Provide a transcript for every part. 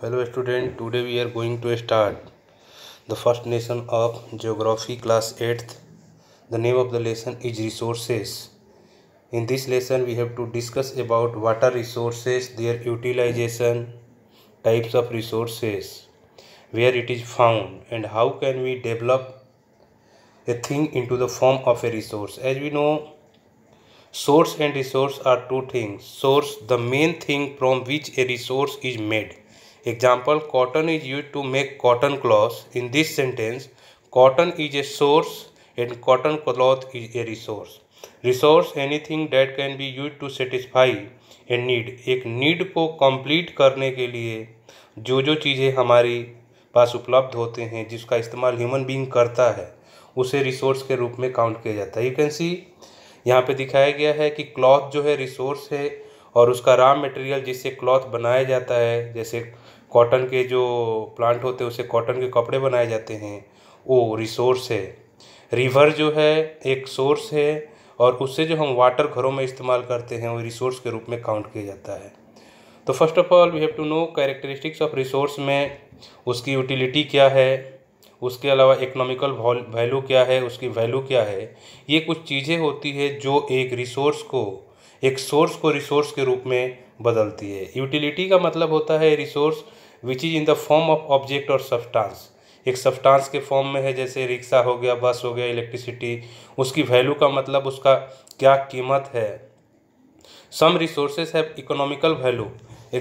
hello student today we are going to start the first lesson of geography class 8th the name of the lesson is resources in this lesson we have to discuss about water resources their utilization types of resources where it is found and how can we develop a thing into the form of a resource as we know source and resource are two things source the main thing from which a resource is made Example cotton is used to make cotton cloth. In this sentence, cotton is a source and cotton cloth is a resource. Resource anything that can be used to satisfy a need. एक need को complete करने के लिए जो जो चीज़ें हमारे पास उपलब्ध होते हैं जिसका इस्तेमाल ह्यूमन बींग करता है उसे रिसोर्स के रूप में काउंट किया जाता है यू कैन सी यहाँ पे दिखाया गया है कि क्लॉथ जो है रिसोर्स है और उसका रॉ मटेरियल जिससे क्लॉथ बनाया जाता है जैसे कॉटन के जो प्लांट होते हैं उससे कॉटन के कपड़े बनाए जाते हैं वो रिसोर्स है रिवर जो है एक सोर्स है और उससे जो हम वाटर घरों में इस्तेमाल करते हैं वो रिसोर्स के रूप में काउंट किया जाता है तो first of all we have to know characteristics of resource में उसकी यूटिलिटी क्या है उसके अलावा इकोनॉमिकल वैल्यू क्या है उसकी वैल्यू क्या है ये कुछ चीज़ें होती है जो एक रिसोर्स को एक सोर्स को रिसोर्स के रूप में बदलती है यूटिलिटी का मतलब होता है resource which is in the form of object और सब्सटांस एक सब्सटांस के फॉर्म में है जैसे रिक्शा हो गया बस हो गया इलेक्ट्रिसिटी उसकी वैल्यू का मतलब उसका क्या कीमत है some resources have economical value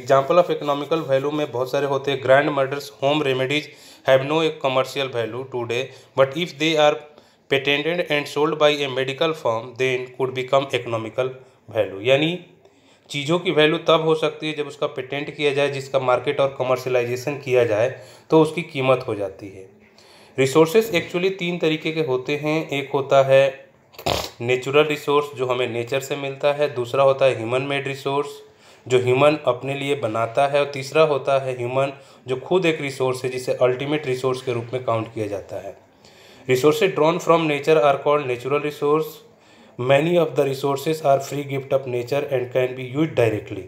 example of economical value में बहुत सारे होते हैं grandmother's home remedies have no a commercial value today but if they are patented and sold by a medical form then could become economical value यानी चीज़ों की value तब हो सकती है जब उसका पेटेंट किया जाए जिसका मार्केट और कमर्शलाइजेशन किया जाए तो उसकी कीमत हो जाती है रिसोर्सेज एक्चुअली तीन तरीके के होते हैं एक होता है नेचुरल रिसोर्स जो हमें नेचर से मिलता है दूसरा होता है ह्यूमन मेड रिसोर्स जो ह्यूमन अपने लिए बनाता है और तीसरा होता है ह्यूमन जो खुद एक रिसोर्स है जिसे अल्टीमेट रिसोर्स के रूप में काउंट किया जाता है resources drawn from nature are called natural resource many of the resources are free gift of nature and can be use directly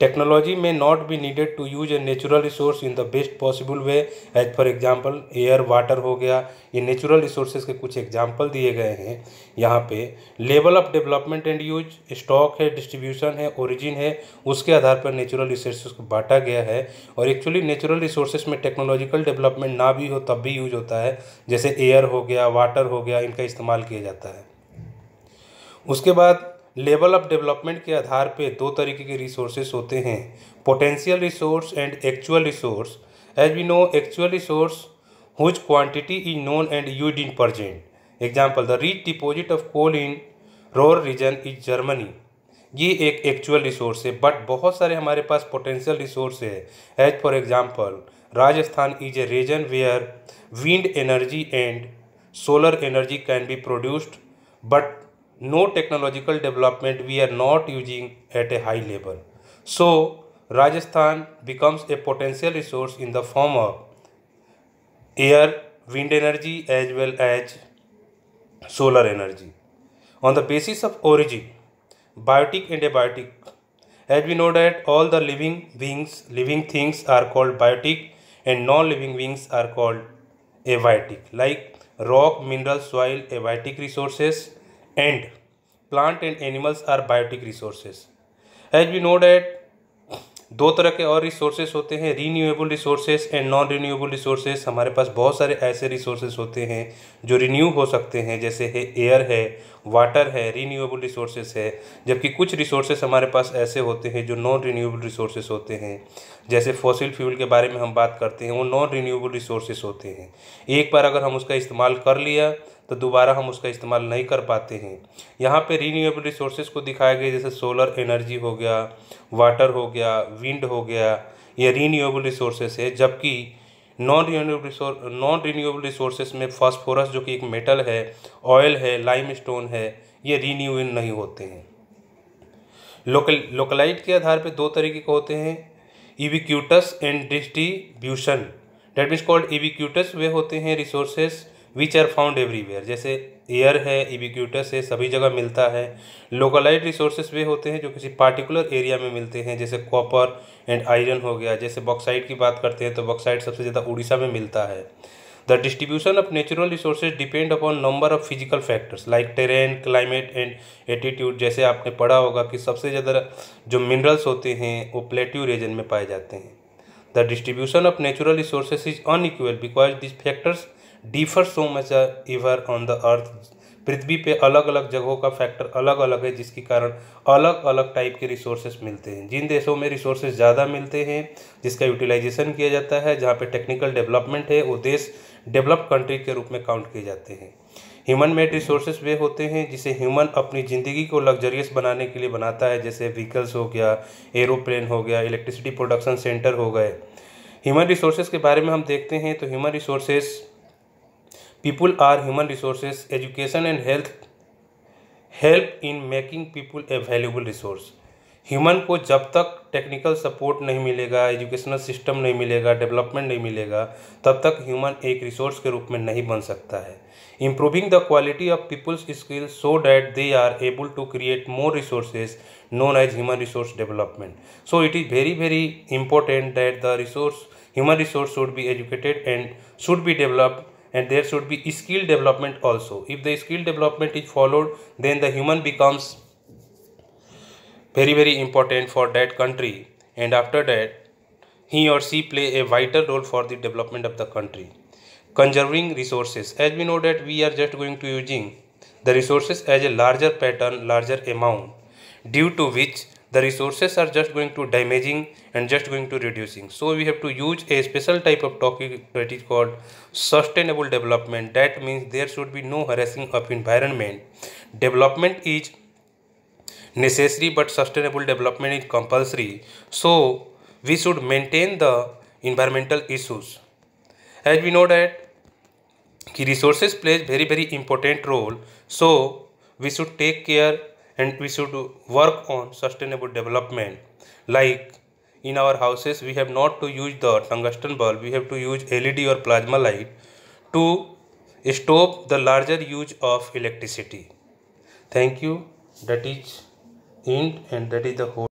technology में not be needed to use a natural resource in the best possible way as for example air water हो गया ये natural resources के कुछ example दिए गए हैं यहाँ पे level of development and use stock है डिस्ट्रीब्यूशन है ओरिजिन है उसके आधार पर नेचुरल रिसोर्सेज को बांटा गया है और एक्चुअली नेचुरल रिसोर्सेज में टेक्नोलॉजिकल डेवलपमेंट ना भी हो तब भी यूज होता है जैसे एयर हो गया वाटर हो गया इनका इस्तेमाल किया जाता है उसके बाद लेवल ऑफ डेवलपमेंट के आधार पे दो तरीके के रिसोर्सेस होते हैं potential resource and actual resource as we know actual resource whose quantity is known and use in present example the rich deposit of coal in Ruhr region is Germany ये एक actual resource है but बहुत सारे हमारे पास potential resource है as for example Rajasthan is a region where wind energy and solar energy can be produced but no technological development we are not using at a high level. So, Rajasthan becomes a potential resource in the form of air, wind energy as well as solar energy. On the basis of origin, biotic and abiotic. As we know that all the living beings, living things are called biotic and non-living beings are called abiotic like rock, mineral, soil, abiotic resources, and plant and animals are biotic resources as we know that दो तरह के और resources होते हैं renewable resources and non renewable resources हमारे पास बहुत सारे ऐसे रिसोर्सेज होते हैं जो रीन्यू हो सकते हैं जैसे है एयर है वाटर है रीन्यूएबल रिसोर्सेज है जबकि कुछ रिसोर्सेज हमारे पास ऐसे होते हैं जो नॉन रीन्यूएबल रिसोर्सेज होते हैं जैसे फॉसिल फ्यूल के बारे में हम बात करते हैं वो नॉन रीन्यूएबल रिसोर्सेज होते हैं एक बार अगर हम उसका इस्तेमाल कर लिया तो दोबारा हम उसका इस्तेमाल नहीं कर पाते हैं यहाँ पे रीन्यूएबल रिसोर्सेज को दिखाया गया जैसे सोलर एनर्जी हो गया वाटर हो गया विंड हो गया ये रीन्यूएबल रिसोर्सेज है जबकि non renewable resource non renewable resources में फॉस्फोरस जो कि एक मेटल है ऑयल है लाइम स्टोन है ये रीन्यूएबल नहीं होते हैं लोकल लोकलाइट के आधार पर दो तरीके के होते हैं ubiquitous and distribution that means called ubiquitous वे होते हैं resources which are found everywhere जैसे एयर है इबिक्यूटस है सभी जगह मिलता है लोकलाइट रिसोर्सेज वे होते हैं जो किसी पार्टिकुलर एरिया में मिलते हैं जैसे कॉपर एंड आयरन हो गया जैसे बॉक्साइड की बात करते हैं तो बॉक्साइड सबसे ज़्यादा उड़ीसा में मिलता है the distribution of natural resources depend upon number of physical factors like terrain climate and attitude जैसे आपने पढ़ा होगा कि सबसे ज़्यादा जो मिनरल्स होते हैं वो प्लेट्यू रीजन में पाए जाते हैं the distribution of natural resources is unequal because this factors differ so much ever on the earth पृथ्वी पे अलग अलग जगहों का फैक्टर अलग अलग है जिसके कारण अलग अलग टाइप के रिसोर्सेज मिलते हैं जिन देशों में रिसोर्सेज ज़्यादा मिलते हैं जिसका यूटिलाइजेशन किया जाता है जहाँ पे टेक्निकल डेवलपमेंट है वो देश डेवलप्ड कंट्री के रूप में काउंट किए जाते हैं ह्यूमन मेड रिसोर्सेज वे होते हैं जिसे ह्यूमन अपनी ज़िंदगी को लग्जरियस बनाने के लिए बनाता है जैसे व्हीकल्स हो गया एरोप्लेन हो गया इलेक्ट्रिसिटी प्रोडक्शन सेंटर हो गए ह्यूमन रिसोर्सेज के बारे में हम देखते हैं तो human resources people are human resources education and health help in making people a valuable resource human को जब तक टेक्निकल सपोर्ट नहीं मिलेगा एजुकेशनल सिस्टम नहीं मिलेगा डेवलपमेंट नहीं मिलेगा तब तक ह्यूमन एक रिसोर्स के रूप में नहीं बन सकता है improving the quality of people's skill so that they are able to create more resources known as human resource development so it is very very important that the resource human resource should be educated and should be developed and there should be skill development also if the skill development is followed then the human becomes very very important for that country and after that he or she play a vital role for the development of the country conserving resources as we know that we are just going to using the resources as a larger pattern larger amount due to which the resources are just going to damaging and just going to reducing so we have to use a special type of topic that is called sustainable development that means there should be no harassing of environment development is necessary but sustainable development is compulsory so we should maintain the environmental issues as we know that the resources plays very very important role so we should take care and we should work on sustainable development like in our houses we have not to use the tungsten bulb we have to use led or plasma light to stop the larger use of electricity thank you that is end and that is the whole